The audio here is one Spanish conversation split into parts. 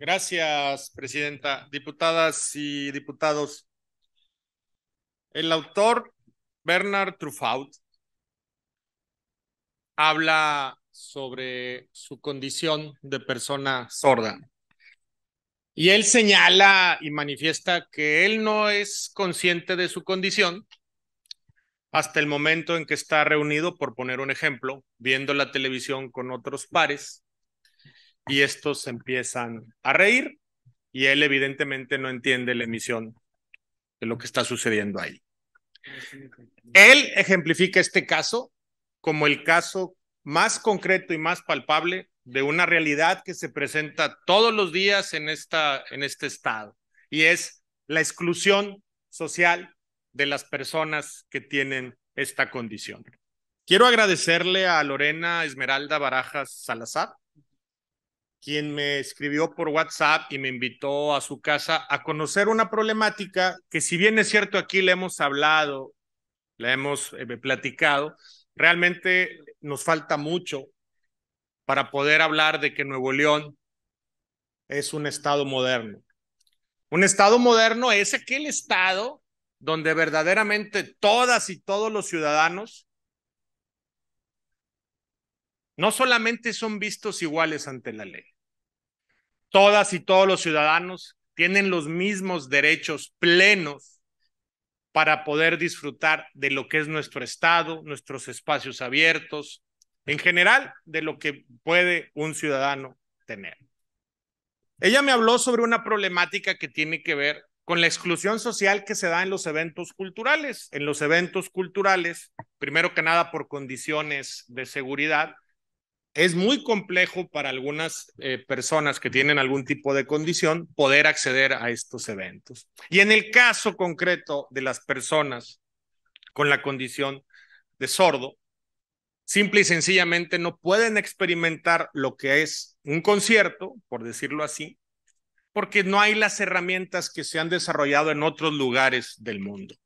Gracias, presidenta. Diputadas y diputados, el autor Bernard Truffaut habla sobre su condición de persona sorda. Y él señala y manifiesta que él no es consciente de su condición hasta el momento en que está reunido, por poner un ejemplo, viendo la televisión con otros pares, y estos empiezan a reír y él evidentemente no entiende la emisión de lo que está sucediendo ahí. Él ejemplifica este caso como el caso más concreto y más palpable de una realidad que se presenta todos los días en, esta, en este estado, y es la exclusión social de las personas que tienen esta condición. Quiero agradecerle a Lorena Esmeralda Barajas Salazar, quien me escribió por WhatsApp y me invitó a su casa a conocer una problemática que si bien es cierto aquí le hemos hablado, le hemos eh, platicado, realmente nos falta mucho para poder hablar de que Nuevo León es un estado moderno. Un estado moderno es aquel estado donde verdaderamente todas y todos los ciudadanos no solamente son vistos iguales ante la ley. Todas y todos los ciudadanos tienen los mismos derechos plenos para poder disfrutar de lo que es nuestro Estado, nuestros espacios abiertos, en general, de lo que puede un ciudadano tener. Ella me habló sobre una problemática que tiene que ver con la exclusión social que se da en los eventos culturales. En los eventos culturales, primero que nada por condiciones de seguridad, es muy complejo para algunas eh, personas que tienen algún tipo de condición poder acceder a estos eventos. Y en el caso concreto de las personas con la condición de sordo, simple y sencillamente no pueden experimentar lo que es un concierto, por decirlo así, porque no hay las herramientas que se han desarrollado en otros lugares del mundo.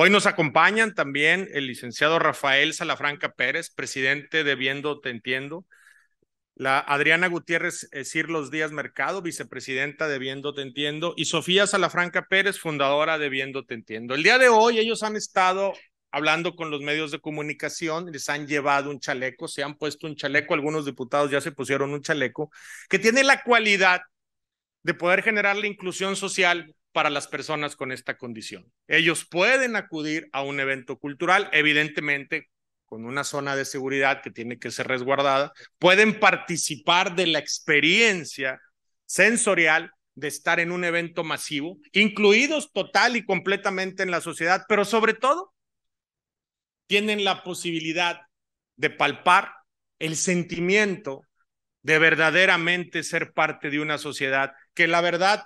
Hoy nos acompañan también el licenciado Rafael Salafranca Pérez, presidente de Viendo Te Entiendo, la Adriana Gutiérrez eh, Cirlos Díaz Mercado, vicepresidenta de Viendo Te Entiendo, y Sofía Salafranca Pérez, fundadora de Viendo Te Entiendo. El día de hoy ellos han estado hablando con los medios de comunicación, les han llevado un chaleco, se han puesto un chaleco, algunos diputados ya se pusieron un chaleco, que tiene la cualidad de poder generar la inclusión social para las personas con esta condición. Ellos pueden acudir a un evento cultural, evidentemente con una zona de seguridad que tiene que ser resguardada, pueden participar de la experiencia sensorial de estar en un evento masivo, incluidos total y completamente en la sociedad, pero sobre todo tienen la posibilidad de palpar el sentimiento de verdaderamente ser parte de una sociedad que la verdad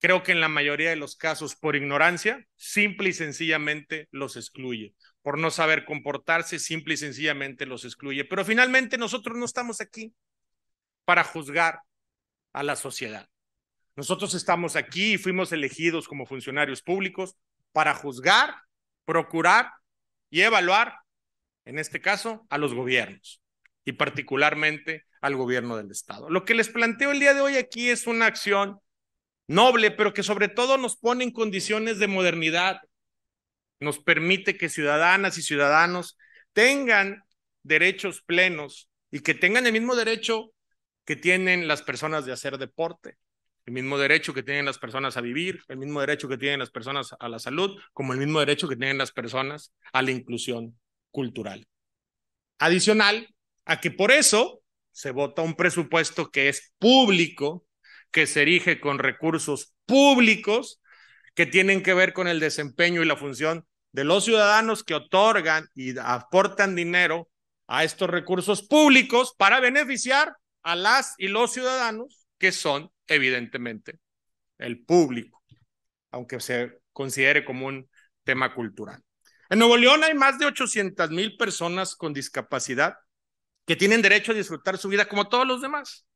creo que en la mayoría de los casos por ignorancia, simple y sencillamente los excluye. Por no saber comportarse, simple y sencillamente los excluye. Pero finalmente nosotros no estamos aquí para juzgar a la sociedad. Nosotros estamos aquí y fuimos elegidos como funcionarios públicos para juzgar, procurar y evaluar, en este caso, a los gobiernos y particularmente al gobierno del Estado. Lo que les planteo el día de hoy aquí es una acción noble, pero que sobre todo nos pone en condiciones de modernidad. Nos permite que ciudadanas y ciudadanos tengan derechos plenos y que tengan el mismo derecho que tienen las personas de hacer deporte, el mismo derecho que tienen las personas a vivir, el mismo derecho que tienen las personas a la salud, como el mismo derecho que tienen las personas a la inclusión cultural. Adicional a que por eso se vota un presupuesto que es público, que se erige con recursos públicos que tienen que ver con el desempeño y la función de los ciudadanos que otorgan y aportan dinero a estos recursos públicos para beneficiar a las y los ciudadanos que son evidentemente el público, aunque se considere como un tema cultural. En Nuevo León hay más de 800 mil personas con discapacidad que tienen derecho a disfrutar su vida como todos los demás.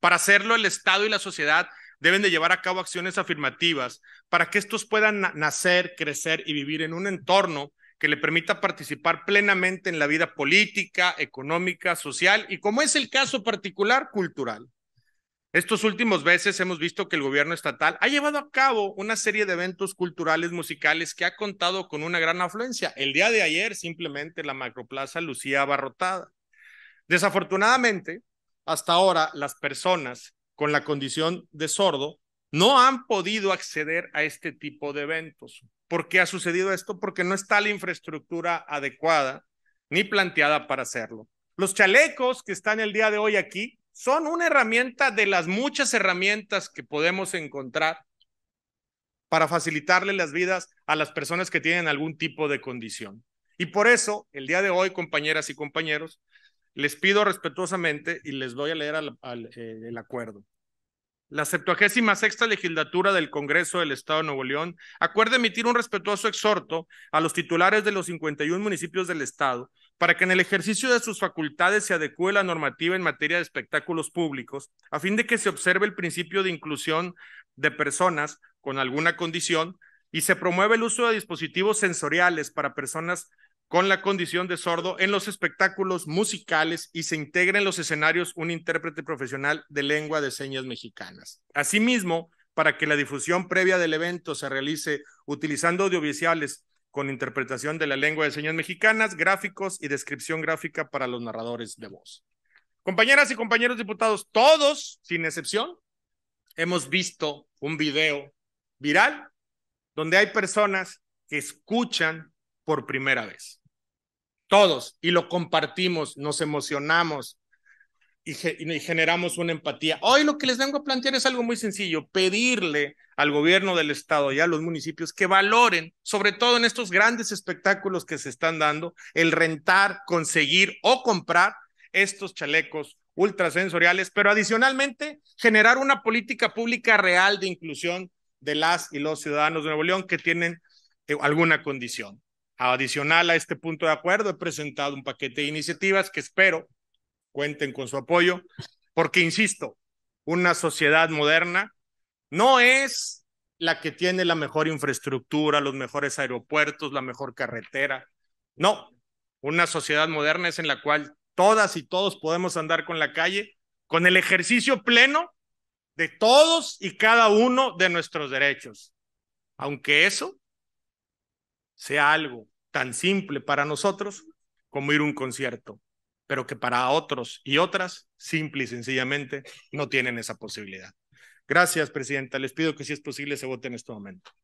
Para hacerlo, el Estado y la sociedad deben de llevar a cabo acciones afirmativas para que estos puedan nacer, crecer y vivir en un entorno que le permita participar plenamente en la vida política, económica, social y, como es el caso particular, cultural. Estos últimos veces hemos visto que el gobierno estatal ha llevado a cabo una serie de eventos culturales, musicales que ha contado con una gran afluencia. El día de ayer simplemente la macroplaza lucía abarrotada. Desafortunadamente, hasta ahora las personas con la condición de sordo no han podido acceder a este tipo de eventos. ¿Por qué ha sucedido esto? Porque no está la infraestructura adecuada ni planteada para hacerlo. Los chalecos que están el día de hoy aquí son una herramienta de las muchas herramientas que podemos encontrar para facilitarle las vidas a las personas que tienen algún tipo de condición. Y por eso, el día de hoy, compañeras y compañeros, les pido respetuosamente y les voy a leer eh, el acuerdo. La 76 legislatura del Congreso del Estado de Nuevo León acuerda emitir un respetuoso exhorto a los titulares de los 51 municipios del Estado para que en el ejercicio de sus facultades se adecue la normativa en materia de espectáculos públicos, a fin de que se observe el principio de inclusión de personas con alguna condición y se promueva el uso de dispositivos sensoriales para personas con la condición de sordo en los espectáculos musicales y se integra en los escenarios un intérprete profesional de lengua de señas mexicanas. Asimismo, para que la difusión previa del evento se realice utilizando audiovisuales con interpretación de la lengua de señas mexicanas, gráficos y descripción gráfica para los narradores de voz. Compañeras y compañeros diputados, todos, sin excepción, hemos visto un video viral donde hay personas que escuchan por primera vez. Todos. Y lo compartimos, nos emocionamos y, generamos una empatía. Hoy lo que les vengo a plantear es algo muy sencillo, pedirle al gobierno del estado y a los municipios que valoren, sobre todo en estos grandes espectáculos que se están dando, el rentar, conseguir o comprar estos chalecos ultrasensoriales, pero adicionalmente generar una política pública real de inclusión de las y los ciudadanos de Nuevo León que tienen eh, alguna condición. Adicional a este punto de acuerdo, he presentado un paquete de iniciativas que espero cuenten con su apoyo, porque, insisto, una sociedad moderna no es la que tiene la mejor infraestructura, los mejores aeropuertos, la mejor carretera. No, una sociedad moderna es en la cual todas y todos podemos andar con la calle con el ejercicio pleno de todos y cada uno de nuestros derechos. Aunque eso sea algo tan simple para nosotros como ir a un concierto, pero que para otros y otras, simple y sencillamente, no tienen esa posibilidad. Gracias, Presidenta. Les pido que si es posible se vote en este momento.